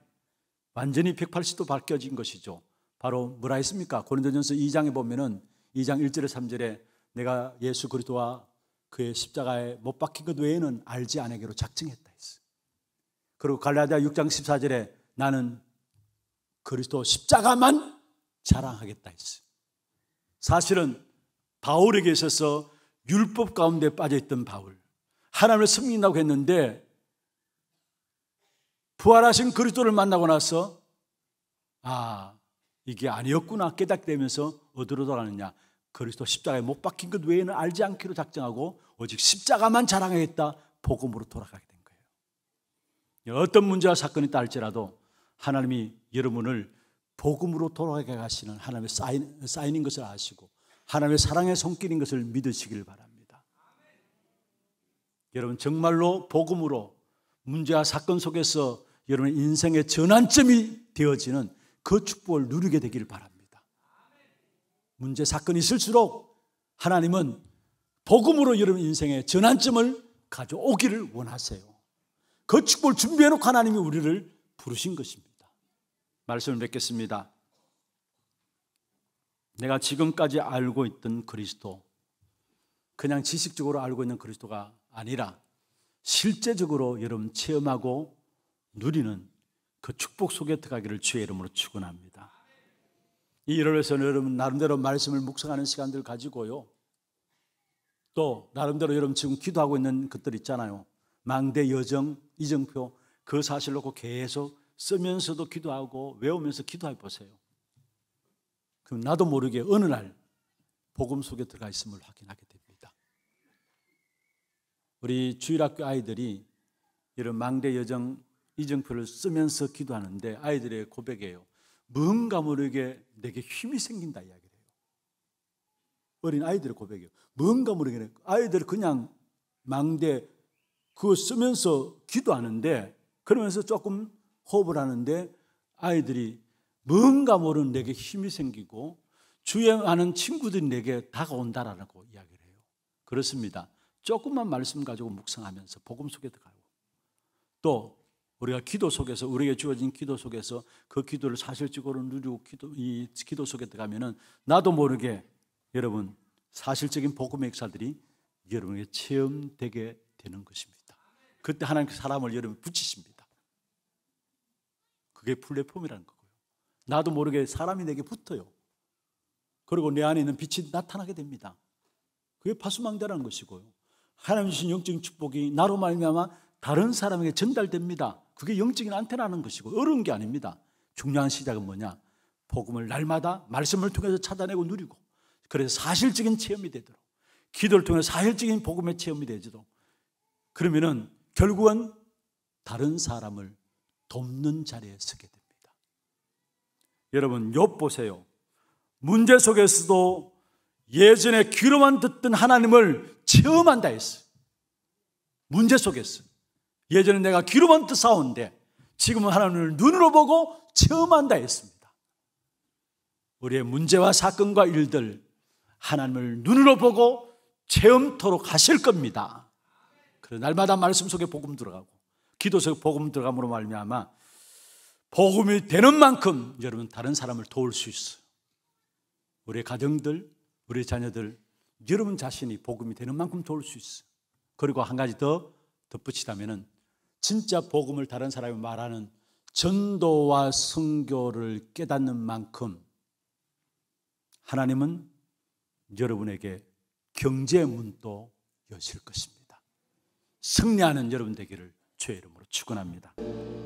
완전히 180도 바뀌어진 것이죠. 바로 뭐라 했습니까? 고린도전서 2장에 보면은 2장 1절에 3절에 내가 예수 그리스도와 그의 십자가에 못 박힌 것 외에는 알지 않기로 작정했다 했어. 그리고 갈라디아 6장 14절에 나는 그리스도 십자가만 자랑하겠다 했어. 사실은 바울에게 있어서 율법 가운데 빠져있던 바울, 하나님을 섬긴다고 했는데 부활하신 그리스도를 만나고 나서 아 이게 아니었구나 깨닫게 되면서 어디로 돌아가느냐. 그리스도 십자가에 못 박힌 것 외에는 알지 않기로 작정하고 오직 십자가만 자랑하겠다 복음으로 돌아가게 된 거예요. 어떤 문제와 사건이 있다 할지라도 하나님이 여러분을 복음으로 돌아가게 하시는 하나님의 사인 쌓이는 것을 아시고 하나님의 사랑의 손길인 것을 믿으시길 바랍니다. 여러분 정말로 복음으로 문제와 사건 속에서 여러분의 인생의 전환점이 되어지는 그 축복을 누르게 되기를 바랍니다. 문제 사건이 있을수록 하나님은 복음으로 여러분 인생의 전환점을 가져오기를 원하세요. 그 축복을 준비해 놓고 하나님이 우리를 부르신 것입니다. 말씀을 맺겠습니다. 내가 지금까지 알고 있던 그리스도, 그냥 지식적으로 알고 있는 그리스도가 아니라 실제적으로 여러분 체험하고 누리는 그 축복 속에 들어가기를 주의 이름으로 축원합니다. 이 일월에서는 여러분 나름대로 말씀을 묵상하는 시간들 가지고요. 또 나름대로 여러분 지금 기도하고 있는 것들 있잖아요. 망대 여정 이정표 그 사실 놓고 계속 쓰면서도 기도하고 외우면서 기도해 보세요. 그럼 나도 모르게 어느 날 복음 속에 들어가 있음을 확인하게 됩니다. 우리 주일학교 아이들이 이런 망대 여정 이정표를 쓰면서 기도하는데 아이들의 고백이에요. 뭔가 모르게 내게 힘이 생긴다 이야기를 해요. 어린 아이들의 고백이에요. 뭔가 모르게 아이들 그냥 망대 그거 쓰면서 기도하는데 그러면서 조금 호흡을 하는데 아이들이 뭔가 모르는 내게 힘이 생기고 주행하는 친구들이 내게 다가온다라고 이야기를 해요. 그렇습니다. 조금만 말씀 가지고 묵상하면서 복음 속에 들어가고 또 우리가 기도 속에서 우리에게 주어진 기도 속에서 그 기도를 사실적으로 누리고 기도 이 기도 속에 들어가면은 나도 모르게 여러분 사실적인 복음의 역사들이 여러분에게 체험되게 되는 것입니다. 그때 하나님께 사람을 여러분 붙이십니다. 그게 플랫폼이라는 거고요. 나도 모르게 사람이 내게 붙어요. 그리고 내 안에 있는 빛이 나타나게 됩니다. 그게 파수망대라는 것이고요. 하나님 주신 영적 축복이 나로 말미암아 다른 사람에게 전달됩니다. 그게 영적인 안테나는 것이고 어려운 게 아닙니다. 중요한 시작은 뭐냐? 복음을 날마다 말씀을 통해서 찾아내고 누리고 그래서 사실적인 체험이 되도록 기도를 통해 사실적인 복음의 체험이 되도록 그러면은 결국은 다른 사람을 돕는 자리에 서게 됩니다. 여러분 옆 보세요. 문제 속에서도 예전에 귀로만 듣던 하나님을 체험한다 했어요. 문제 속에서 예전에 내가 귀로만 뜻사온데 지금은 하나님을 눈으로 보고 체험한다 했습니다. 우리의 문제와 사건과 일들 하나님을 눈으로 보고 체험토록 하실 겁니다. 그래 날마다 말씀 속에 복음 들어가고 기도 속에 복음 들어감으로 말미암아 복음이 되는 만큼 여러분 다른 사람을 도울 수 있어요. 우리 가정들, 우리 자녀들, 여러분 자신이 복음이 되는 만큼 도울 수 있어요. 그리고 한 가지 더 덧붙이자면은 진짜 복음을 다른 사람이 말하는 전도와 성교를 깨닫는 만큼 하나님은 여러분에게 경제 문도 여실 것입니다. 승리하는 여러분 되기를 주의 이름으로 축원합니다.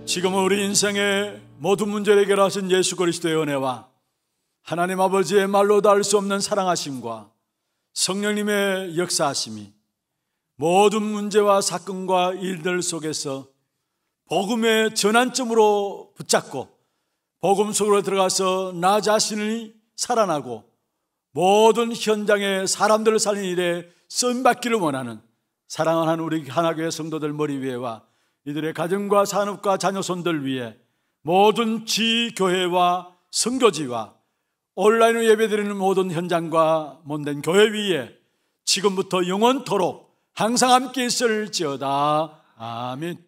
지금은 우리 인생의 모든 문제를 해결하신 예수 그리스도의 은혜와 하나님 아버지의 말로도 알 수 없는 사랑하심과 성령님의 역사하심이 모든 문제와 사건과 일들 속에서 복음의 전환점으로 붙잡고 복음 속으로 들어가서 나 자신을 살아나고 모든 현장의 사람들을 살리는 일에 쓰받기를 원하는 사랑하는 우리 하나교회 성도들 머리 위에와 이들의 가정과 산업과 자녀손들 위에 모든 지교회와 성교지와 온라인으로 예배드리는 모든 현장과 몬된 교회 위에 지금부터 영원토록 항상 함께 있을지어다. 아멘.